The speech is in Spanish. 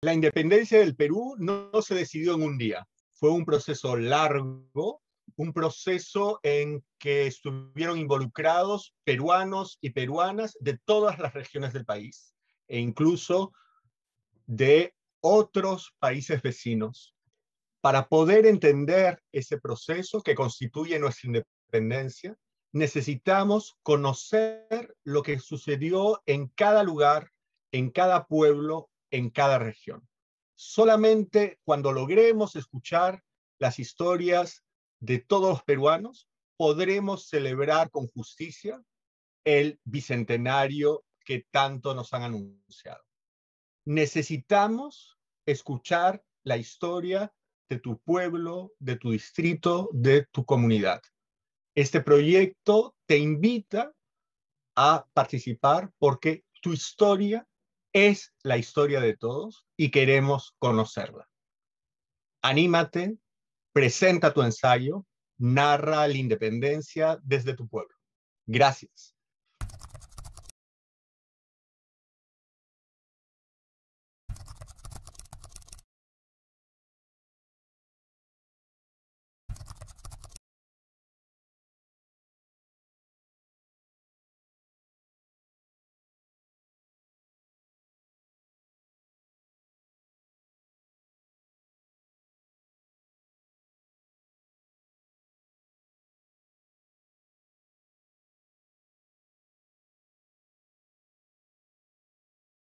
La independencia del Perú no, se decidió en un día, fue un proceso largo, un proceso en que estuvieron involucrados peruanos y peruanas de todas las regiones del país e incluso de otros países vecinos para poder entender ese proceso que constituye nuestra independencia, necesitamos conocer lo que sucedió en cada lugar, en cada pueblo, en cada región. Solamente cuando logremos escuchar las historias de todos los peruanos, podremos celebrar con justicia el bicentenario que tanto nos han anunciado. Necesitamos escuchar la historia de tu pueblo, de tu distrito, de tu comunidad. Este proyecto te invita a participar porque tu historia es la historia de todos y queremos conocerla. Anímate, presenta tu ensayo, narra la independencia desde tu pueblo. Gracias.